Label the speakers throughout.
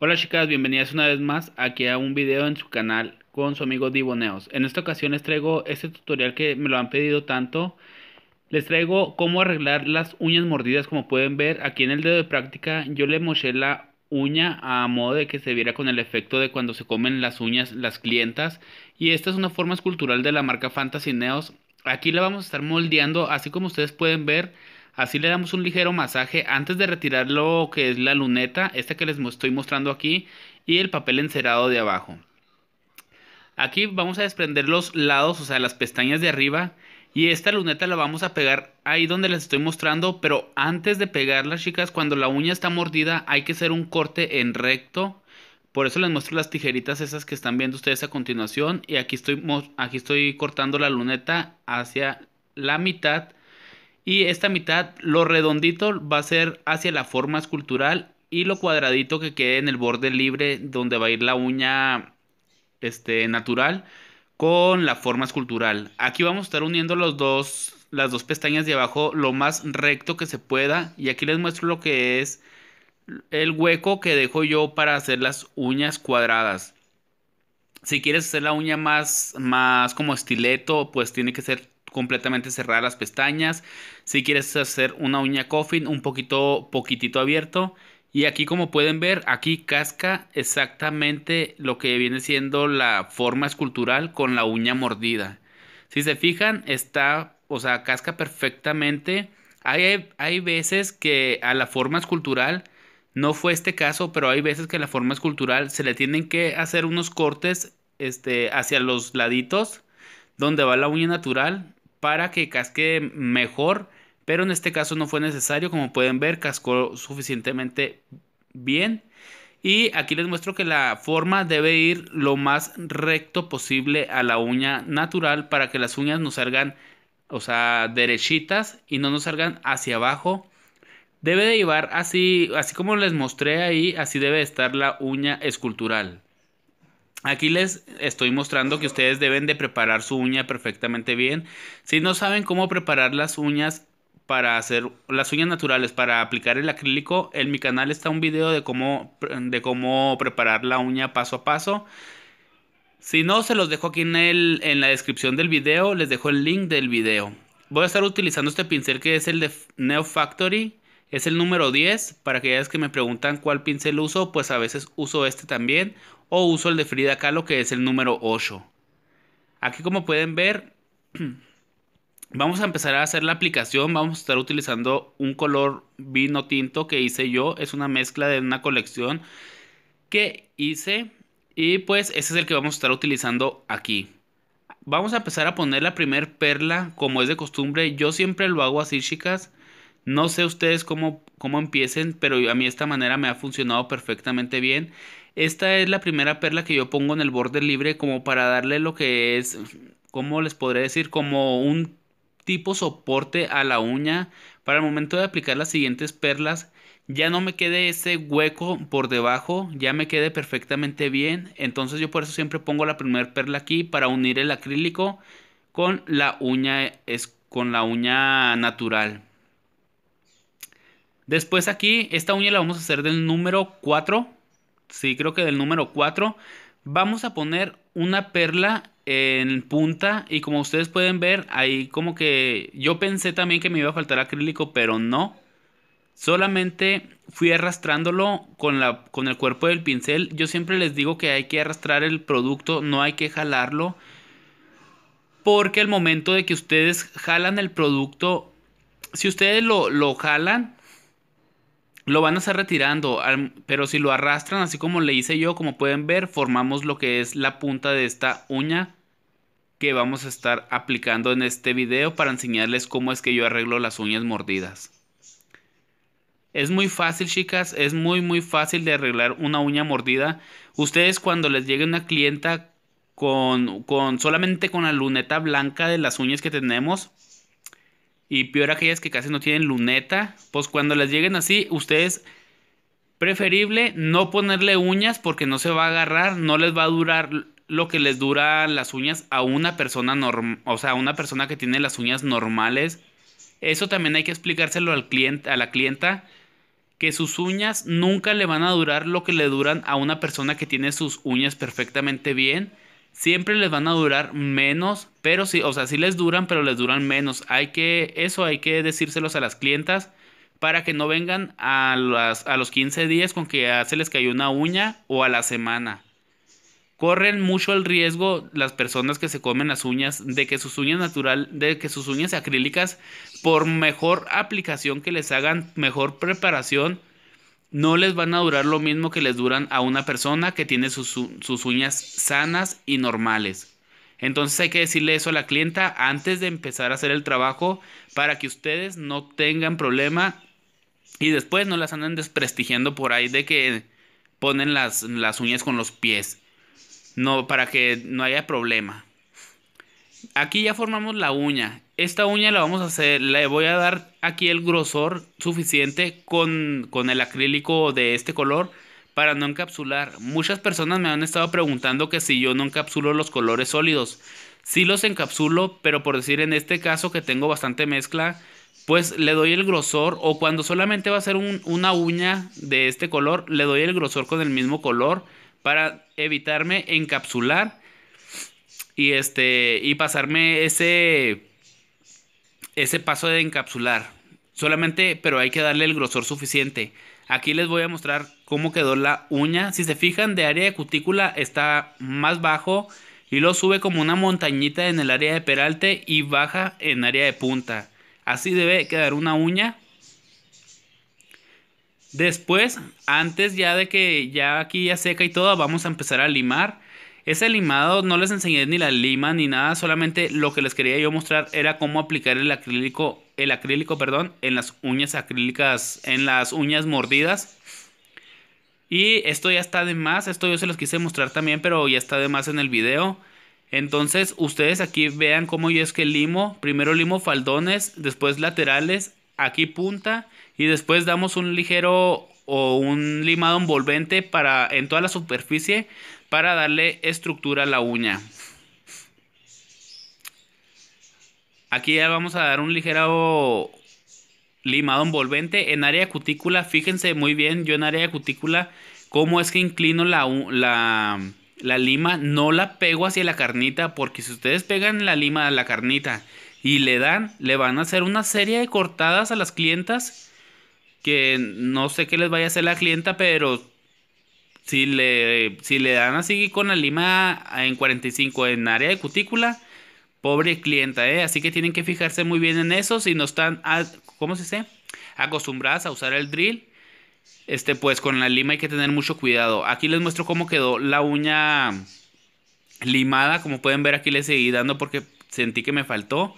Speaker 1: Hola chicas, bienvenidas una vez más aquí a un video en su canal con su amigo Neos. En esta ocasión les traigo este tutorial que me lo han pedido tanto. Les traigo cómo arreglar las uñas mordidas como pueden ver aquí en el dedo de práctica yo le moché la uña a modo de que se viera con el efecto de cuando se comen las uñas las clientas y esta es una forma escultural de la marca Fantasy Neos aquí la vamos a estar moldeando, así como ustedes pueden ver. Así le damos un ligero masaje antes de retirar lo que es la luneta, esta que les estoy mostrando aquí, y el papel encerado de abajo. Aquí vamos a desprender los lados, o sea, las pestañas de arriba. Y esta luneta la vamos a pegar ahí donde les estoy mostrando. Pero antes de pegarla, chicas, cuando la uña está mordida, hay que hacer un corte en recto. Por eso les muestro las tijeritas esas que están viendo ustedes a continuación. Y aquí estoy, aquí estoy cortando la luneta hacia la mitad. Y esta mitad, lo redondito va a ser hacia la forma escultural y lo cuadradito que quede en el borde libre donde va a ir la uña este, natural con la forma escultural. Aquí vamos a estar uniendo los dos, las dos pestañas de abajo lo más recto que se pueda. Y aquí les muestro lo que es el hueco que dejo yo para hacer las uñas cuadradas. Si quieres hacer la uña más, más como estileto, pues tiene que ser completamente cerrada las pestañas. Si quieres hacer una uña coffin, un poquito, poquitito abierto. Y aquí como pueden ver, aquí casca exactamente lo que viene siendo la forma escultural con la uña mordida. Si se fijan, está, o sea, casca perfectamente. hay veces que a la forma escultural no fue este caso, pero hay veces que la forma escultural se le tienen que hacer unos cortes este, hacia los laditos donde va la uña natural para que casque mejor, pero en este caso no fue necesario, como pueden ver, cascó suficientemente bien. Y aquí les muestro que la forma debe ir lo más recto posible a la uña natural para que las uñas no salgan, o sea, derechitas y no nos salgan hacia abajo Debe de llevar así, así como les mostré ahí, así debe estar la uña escultural. Aquí les estoy mostrando que ustedes deben de preparar su uña perfectamente bien. Si no saben cómo preparar las uñas para hacer las uñas naturales, para aplicar el acrílico, en mi canal está un video de cómo, de cómo preparar la uña paso a paso. Si no, se los dejo aquí en, el, en la descripción del video, les dejo el link del video. Voy a estar utilizando este pincel que es el de Neo Factory. Es el número 10. Para aquellas que me preguntan cuál pincel uso, pues a veces uso este también. O uso el de Frida Kahlo, que es el número 8. Aquí como pueden ver, vamos a empezar a hacer la aplicación. Vamos a estar utilizando un color vino tinto que hice yo. Es una mezcla de una colección que hice. Y pues ese es el que vamos a estar utilizando aquí vamos a empezar a poner la primer perla como es de costumbre. Yo siempre lo hago así, chicas. No sé ustedes cómo, empiecen, pero a mí esta manera me ha funcionado perfectamente bien. Esta es la primera perla que yo pongo en el borde libre como para darle lo que es, ¿cómo les podré decir? Como un tipo soporte a la uña para el momento de aplicar las siguientes perlas ya no me quede ese hueco por debajo, ya me quede perfectamente bien. Entonces yo por eso siempre pongo la primera perla aquí para unir el acrílico con la uña, es, con la uña natural. Después aquí, esta uña la vamos a hacer del número 4. Sí, creo que del número 4. Vamos a poner una perla en punta y como ustedes pueden ver, ahí como que yo pensé también que me iba a faltar acrílico, pero no. Solamente fui arrastrándolo con, la, con el cuerpo del pincel. Yo siempre les digo que hay que arrastrar el producto, no hay que jalarlo. Porque el momento de que ustedes jalan el producto, si ustedes lo, lo jalan, lo van a estar retirando, pero si lo arrastran así como le hice yo, como pueden ver, formamos lo que es la punta de esta uña que vamos a estar aplicando en este video para enseñarles cómo es que yo arreglo las uñas mordidas. Es muy fácil chicas, es muy muy fácil de arreglar una uña mordida. Ustedes cuando les llegue una clienta con, con solamente con la luneta blanca de las uñas que tenemos, y peor aquellas que casi no tienen luneta. Pues cuando les lleguen así, ustedes preferible no ponerle uñas porque no se va a agarrar, no les va a durar lo que les duran las uñas a una persona normal, o sea, a una persona que tiene las uñas normales. Eso también hay que explicárselo al cliente, a la clienta que sus uñas nunca le van a durar lo que le duran a una persona que tiene sus uñas perfectamente bien siempre les van a durar menos, pero sí, o sea, sí les duran, pero les duran menos. Hay que, eso hay que decírselos a las clientas para que no vengan a, a los 15 días con que ya se les cayó una uña o a la semana. Corren mucho el riesgo las personas que se comen las uñas de que sus uñas natural, de que sus uñas acrílicas, por mejor aplicación que les hagan, mejor preparación, no les van a durar lo mismo que les duran a una persona que tiene sus, uñas sanas y normales. Entonces hay que decirle eso a la clienta antes de empezar a hacer el trabajo para que ustedes no tengan problema y después no las anden desprestigiando por ahí de que ponen las, las uñas con los pies. No, para que no haya problema. Aquí ya formamos la uña esta uña la vamos a hacer, le voy a dar aquí el grosor suficiente con, el acrílico de este color para no encapsular. Muchas personas me han estado preguntando que si yo no encapsulo los colores sólidos. Sí los encapsulo, pero por decir en este caso que tengo bastante mezcla, pues le doy el grosor o cuando solamente va a ser una uña de este color, le doy el grosor con el mismo color para evitarme encapsular y este y pasarme ese ese paso de encapsular. Solamente, pero hay que darle el grosor suficiente. Aquí les voy a mostrar cómo quedó la uña. Si se fijan, de área de cutícula está más bajo y lo sube como una montañita en el área de peralte y baja en área de punta. Así debe quedar una uña. Después, antes ya de que ya aquí ya seca y todo, vamos a empezar a limar. Ese limado no les enseñé ni la lima ni nada, solamente lo que les quería yo mostrar era cómo aplicar el acrílico, el acrílico, perdón, en las uñas acrílicas, en las uñas mordidas. Y esto ya está de más, esto yo se los quise mostrar también, pero ya está de más en el video. Entonces ustedes aquí vean cómo yo es que limo, primero limo faldones, después laterales, aquí punta y después damos un ligero o un limado envolvente para, en toda la superficie para darle estructura a la uña. Aquí ya vamos a dar un ligero limado envolvente en área cutícula. Fíjense muy bien, yo en área de cutícula, cómo es que inclino la, la, la lima, no la pego hacia la carnita, porque si ustedes pegan la lima a la carnita y le dan, le van a hacer una serie de cortadas a las clientas que no sé qué les vaya a hacer la clienta, pero si le, si le dan así con la lima en 45 en área de cutícula, pobre clienta, ¿eh? Así que tienen que fijarse muy bien en eso. Si no están, ¿cómo se dice? Acostumbradas a usar el drill, este, pues con la lima hay que tener mucho cuidado. Aquí les muestro cómo quedó la uña limada. Como pueden ver, aquí le seguí dando porque sentí que me faltó.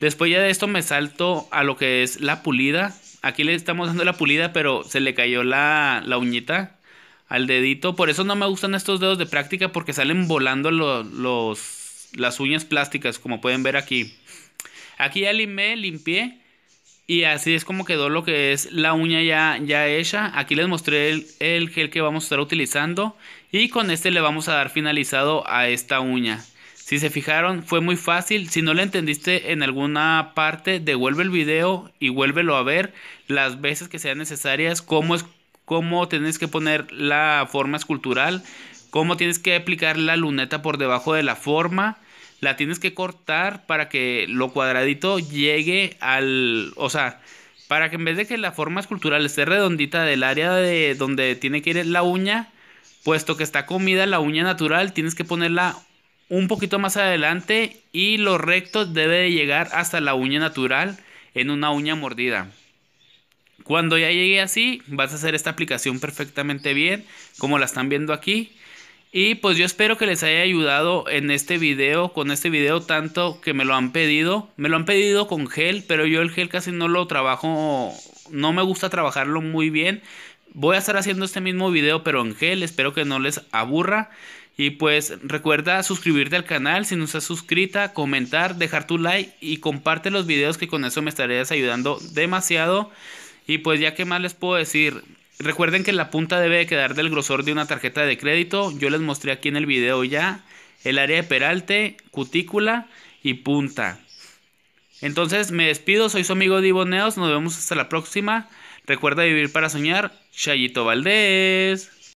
Speaker 1: Después ya de esto me salto a lo que es la pulida aquí le estamos dando la pulida, pero se le cayó la, la uñita al dedito. Por eso no me gustan estos dedos de práctica porque salen volando las uñas plásticas, como pueden ver aquí. Aquí ya limé, limpié. Y así es como quedó lo que es la uña ya, ya hecha. Aquí les mostré el, el gel que vamos a estar utilizando. Y con este le vamos a dar finalizado a esta uña. Si se fijaron, fue muy fácil. Si no lo entendiste en alguna parte, devuelve el video y vuélvelo a ver las veces que sean necesarias, cómo, es, cómo tienes que poner la forma escultural, cómo tienes que aplicar la luneta por debajo de la forma. La tienes que cortar para que lo cuadradito llegue al... O sea, para que en vez de que la forma escultural esté redondita del área de donde tiene que ir la uña, puesto que está comida la uña natural, tienes que ponerla un poquito más adelante y lo recto debe de llegar hasta la uña natural en una uña mordida. Cuando ya llegue así, vas a hacer esta aplicación perfectamente bien, como la están viendo aquí. Y pues yo espero que les haya ayudado en este video, con este video tanto que me lo han pedido. Me lo han pedido con gel, pero yo el gel casi no lo trabajo, no me gusta trabajarlo muy bien. Voy a estar haciendo este mismo video pero en gel, espero que no les aburra. Y pues recuerda suscribirte al canal si no estás suscrita, comentar, dejar tu like y comparte los videos que con eso me estarías ayudando demasiado. Y pues ya que más les puedo decir, recuerden que la punta debe quedar del grosor de una tarjeta de crédito. Yo les mostré aquí en el video ya el área de peralte, cutícula y punta. Entonces me despido, soy su amigo Diboneos, nos vemos hasta la próxima. Recuerda vivir para soñar, Chayito Valdés.